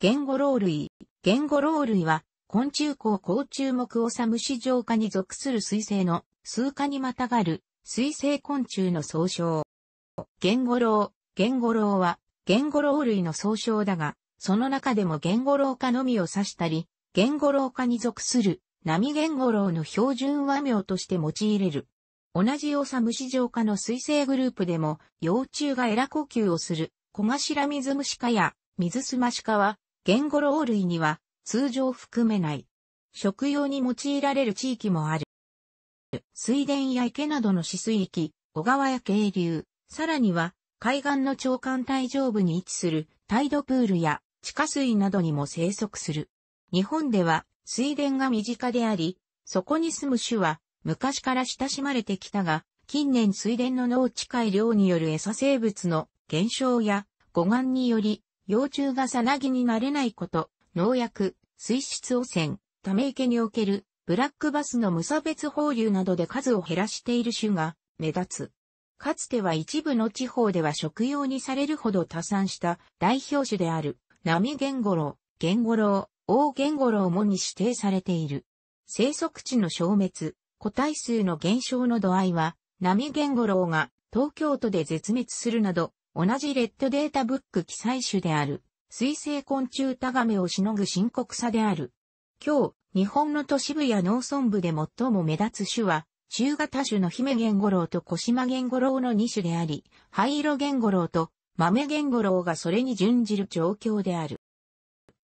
ゲンゴロウ類。ゲンゴロウ類は、昆虫綱甲虫目オサムシジョウ科に属する水生の数科にまたがる水生昆虫の総称。ゲンゴロウ、ゲンゴロウは、ゲンゴロウ類の総称だが、その中でもゲンゴロウ科のみを指したり、ゲンゴロウ科に属する波ゴロウの標準和名として用いれる。同じオサムシジョウ科の水生グループでも、幼虫がエラ呼吸をする、小頭水虫科や水スマシ科は、ゲンゴロウ類には通常含めない。食用に用いられる地域もある。水田や池などの止水域、小川や渓流、さらには海岸の長官帯上部に位置するタイドプールや地下水などにも生息する。日本では水田が身近であり、そこに住む種は昔から親しまれてきたが、近年水田の農地改良による餌生物の減少や護岸により幼虫がさなぎになれないこと、農薬、水質汚染、ため池におけるブラックバスの無差別放流などで数を減らしている種が目立つ。かつては一部の地方では食用にされるほど多産した代表種である、ナミゲンゴロウ、ゲンゴロウ、オオゲンゴロウもに指定されている。生息地の消滅、個体数の減少の度合いは、ナミゲンゴロウが東京都で絶滅するなど同じレッドデータブック記載種である、水生昆虫タガメをしのぐ深刻さである。今日、日本の都市部や農村部で最も目立つ種は、中型種の姫ゲンゴロウと小島ゲンゴロウの2種であり、灰色ゲンゴロウと豆ゲンゴロウがそれに準じる状況である。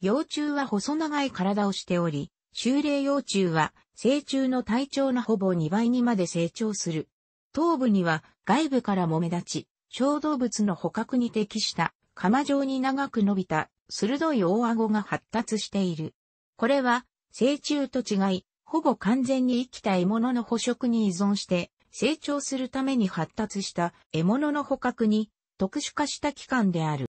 幼虫は細長い体をしており、修霊幼虫は成虫の体長のほぼ2倍にまで成長する。頭部には外部からも目立ち、小動物の捕獲に適した釜状に長く伸びた鋭い大顎が発達している。これは成虫と違い、ほぼ完全に生きた獲物の捕食に依存して成長するために発達した獲物の捕獲に特殊化した器官である。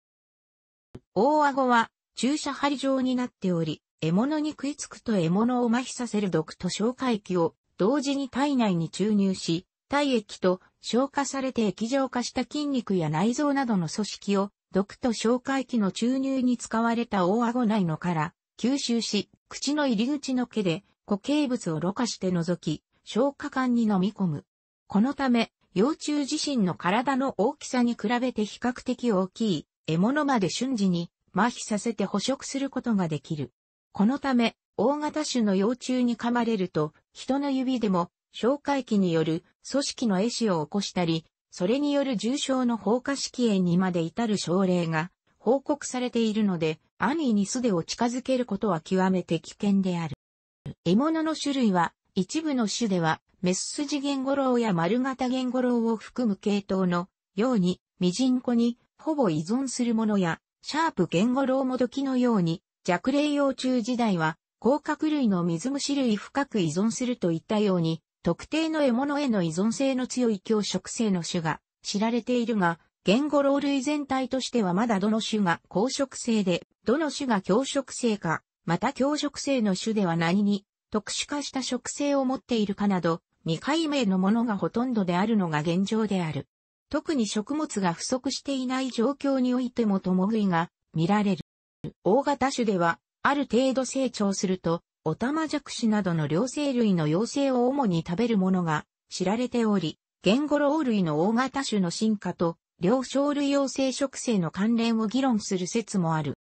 大顎は注射針状になっており、獲物に食いつくと獲物を麻痺させる毒と消化液を同時に体内に注入し、体液と消化されて液状化した筋肉や内臓などの組織を毒と消化液の注入に使われた大顎内のから吸収し、口の入り口の毛で固形物をろ過して除き、消化管に飲み込む。このため、幼虫自身の体の大きさに比べて比較的大きい獲物まで瞬時に麻痺させて捕食することができる。このため、大型種の幼虫に噛まれると、人の指でも消化器による組織の壊死を起こしたり、それによる重症の放火式炎にまで至る症例が報告されているので、安易に素手を近づけることは極めて危険である。獲物の種類は、一部の種では、メススジゲンゴロウや丸型ゲンゴロウを含む系統のように、ミジンコにほぼ依存するものや、シャープゲンゴロウもどきのように、弱霊幼虫時代は、甲殻類の水虫類深く依存するといったように、特定の獲物への依存性の強い強食性の種が知られているが、言語老類全体としてはまだどの種が高食性で、どの種が強食性か、また強食性の種では何に特殊化した食性を持っているかなど、未解明のものがほとんどであるのが現状である。特に食物が不足していない状況においても共食いが見られる。大型種では、ある程度成長すると、オタマジャクシなどの両生類の幼生を主に食べるものが知られており、ゲンゴロウ類の大型種の進化と、両生類幼生植生の関連を議論する説もある。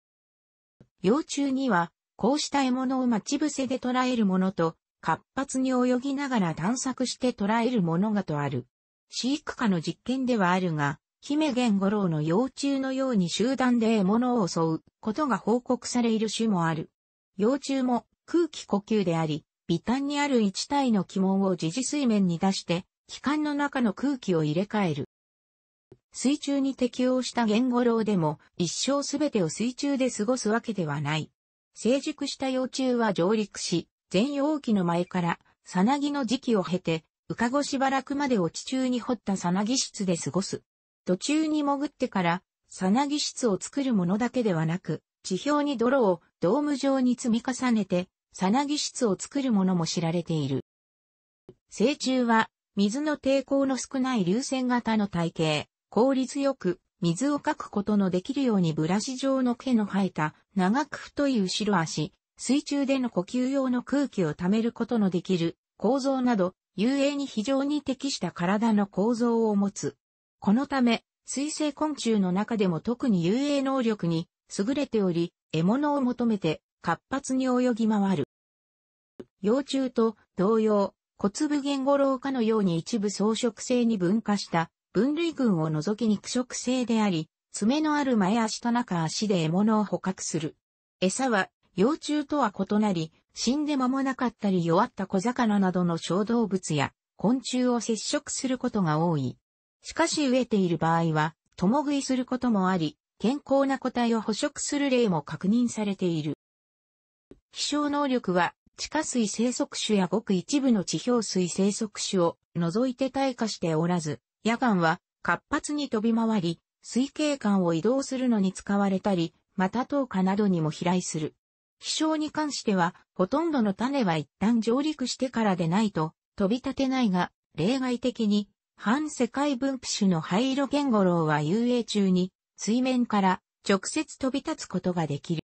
幼虫には、こうした獲物を待ち伏せで捉えるものと、活発に泳ぎながら探索して捉えるものがとある。飼育下の実験ではあるが、姫ゴ五郎の幼虫のように集団で獲物を襲うことが報告される種もある。幼虫も空気呼吸であり、微端にある一体の気門を時事水面に出して、気管の中の空気を入れ替える。水中に適応した言語論でも、一生すべてを水中で過ごすわけではない。成熟した幼虫は上陸し、全容期の前から、さなぎの時期を経て、うかごしばらくまでを地中に掘ったさなぎ室で過ごす。途中に潜ってから、さなぎ室を作るものだけではなく、地表に泥をドーム状に積み重ねて、さなぎ質を作るものも知られている。成虫は、水の抵抗の少ない流線型の体型、効率よく、水をかくことのできるようにブラシ状の毛の生えた長く太い後ろ足、水中での呼吸用の空気を溜めることのできる構造など、遊泳に非常に適した体の構造を持つ。このため、水生昆虫の中でも特に遊泳能力に優れており、獲物を求めて活発に泳ぎ回る。幼虫と同様、小粒ゲンゴロウかのように一部草食性に分化した分類群を除き肉食性であり、爪のある前足と中足で獲物を捕獲する。餌は幼虫とは異なり、死んで間もなかったり弱った小魚などの小動物や昆虫を接触することが多い。しかし飢えている場合は、共食いすることもあり、健康な個体を捕食する例も確認されている。飛翔能力は、地下水生息種やごく一部の地表水生息種を除いて退化しておらず、夜間は活発に飛び回り、水景間を移動するのに使われたり、また投下などにも飛来する。飛翔に関しては、ほとんどの種は一旦上陸してからでないと、飛び立てないが、例外的に、反世界分布種の灰色ゲンゴロウは遊泳中に、水面から直接飛び立つことができる。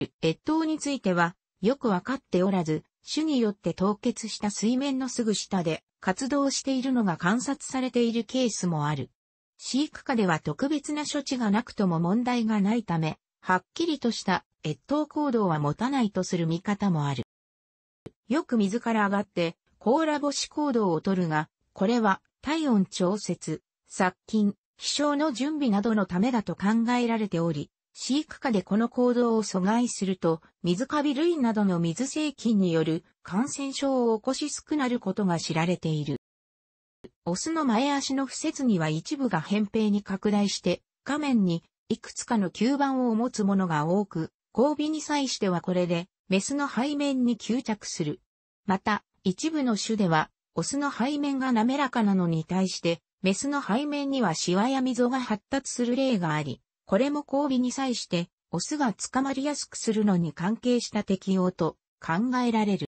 越冬については、よくわかっておらず、種によって凍結した水面のすぐ下で活動しているのが観察されているケースもある。飼育下では特別な処置がなくとも問題がないため、はっきりとした越冬行動は持たないとする見方もある。よく水から上がって甲羅干し行動をとるが、これは体温調節、殺菌、気象の準備などのためだと考えられており、飼育下でこの行動を阻害すると、水カビ類などの水性菌による感染症を起こしすくなることが知られている。オスの前足の不節には一部が扁平に拡大して、画面にいくつかの吸盤を持つものが多く、交尾に際してはこれで、メスの背面に吸着する。また、一部の種では、オスの背面が滑らかなのに対して、メスの背面にはシワや溝が発達する例があり、これも交尾に際して、オスが捕まりやすくするのに関係した適用と考えられる。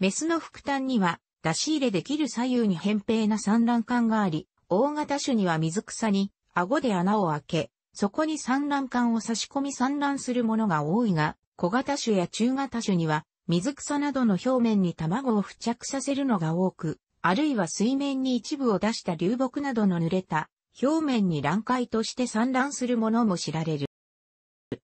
メスの副端には、出し入れできる左右に扁平な産卵管があり、大型種には水草に、顎で穴を開け、そこに産卵管を差し込み産卵するものが多いが、小型種や中型種には、水草などの表面に卵を付着させるのが多く、あるいは水面に一部を出した流木などの濡れた表面に卵塊として産卵するものも知られる。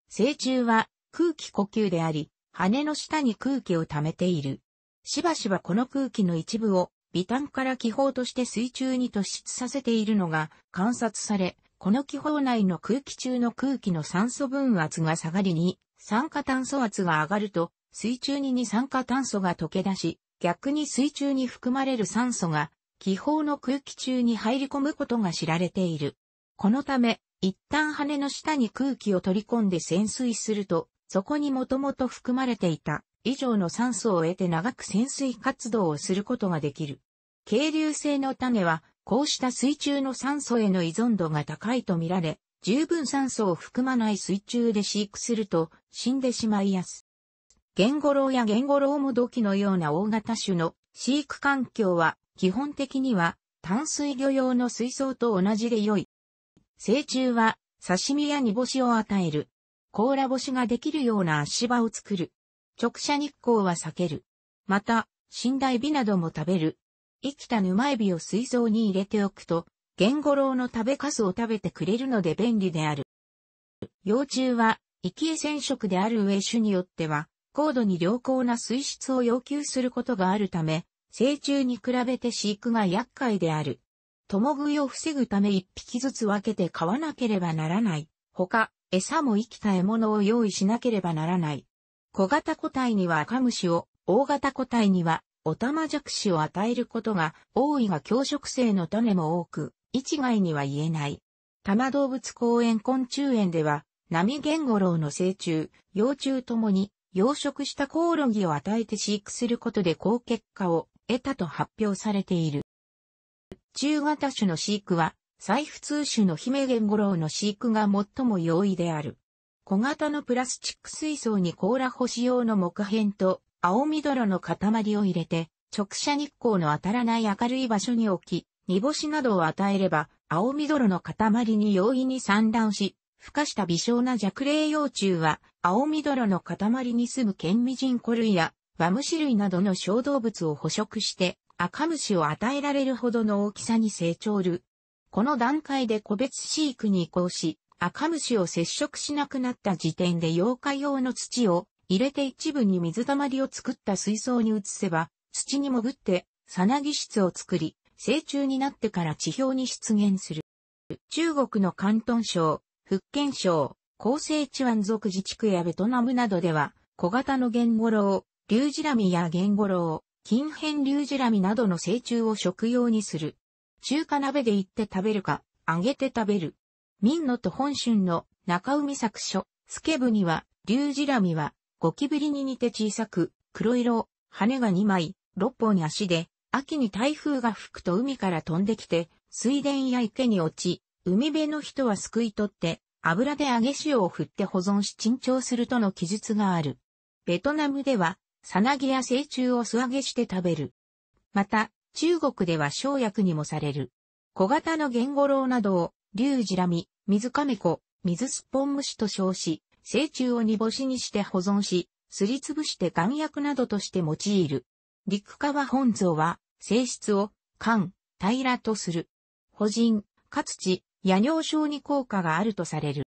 成虫は空気呼吸であり、羽の下に空気を溜めている。しばしばこの空気の一部を微炭から気泡として水中に突出させているのが観察され、この気泡内の空気中の空気の酸素分圧が下がりに、酸化炭素圧が上がると、水中に二酸化炭素が溶け出し、逆に水中に含まれる酸素が気泡の空気中に入り込むことが知られている。このため、一旦羽の下に空気を取り込んで潜水すると、そこにもともと含まれていた以上の酸素を得て長く潜水活動をすることができる。渓流性の種は、こうした水中の酸素への依存度が高いとみられ、十分酸素を含まない水中で飼育すると死んでしまいやす。ゲンゴロウやゲンゴロウも土器のような大型種の飼育環境は基本的には淡水魚用の水槽と同じで良い。成虫は刺身や煮干しを与える。甲羅干しができるような足場を作る。直射日光は避ける。また、寝台ビなども食べる。生きた沼エビを水槽に入れておくと、ゲンゴロウの食べかすを食べてくれるので便利である。幼虫は、生き餌染色である上種によっては、高度に良好な水質を要求することがあるため、成虫に比べて飼育が厄介である。共食いを防ぐため一匹ずつ分けて飼わなければならない。他、餌も生きた獲物を用意しなければならない。小型個体には赤虫を、大型個体にはオタマジャクシを与えることが多いが強食性の種も多く、一概には言えない。多摩動物公園昆虫園では、ナミゲンゴロウの成虫、幼虫ともに養殖したコオロギを与えて飼育することで高結果を得たと発表されている。中型種の飼育は、再普通種の姫ゴ五郎の飼育が最も容易である。小型のプラスチック水槽に甲羅星用の木片と青緑の塊を入れて、直射日光の当たらない明るい場所に置き、煮干しなどを与えれば、青緑の塊に容易に散乱し、孵化した微小な弱霊幼虫は、青緑の塊に住む剣味人コ類やワムシ類などの小動物を捕食して赤虫を与えられるほどの大きさに成長る。この段階で個別飼育に移行し、赤虫を接触しなくなった時点で妖怪用の土を入れて一部に水溜まりを作った水槽に移せば、土に潜って、さなぎ室を作り、成虫になってから地表に出現する。中国の関東省、福建省、厚生チワン族自治区やベトナムなどでは、小型のゲンゴロウ、リュウジラミやゲンゴロウ、近辺リュウジラミなどの成虫を食用にする。中華鍋で行って食べるか、揚げて食べる。民のと本春の中海作書、スケブには、リュウジラミは、ゴキブリに似て小さく、黒色、羽が2枚、6本足で、秋に台風が吹くと海から飛んできて、水田や池に落ち、海辺の人はすくい取って、油で揚げ塩を振って保存し沈重するとの記述がある。ベトナムでは、さなぎや成虫を素揚げして食べる。また、中国では生薬にもされる。小型のゲンゴロウなどを、リュウジラミ、水メコ、水すっぽん虫と称し、成虫を煮干しにして保存し、すりつぶして岩薬などとして用いる。陸川本草は、性質を、寒、平らとする。保人、かつち、夜尿症に効果があるとされる。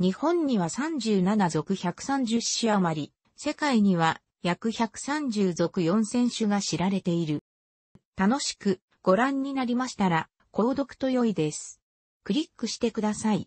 日本には37属130種余り、世界には約130族4選手が知られている。楽しくご覧になりましたら、購読と良いです。クリックしてください。